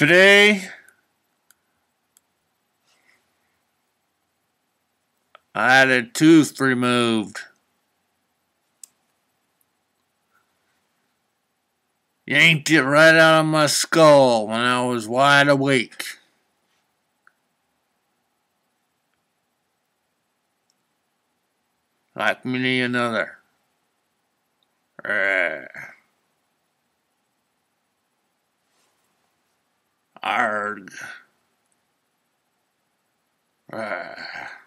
Today, I had a tooth removed. Yanked it right out of my skull when I was wide awake. Like many another. Arg. Ah.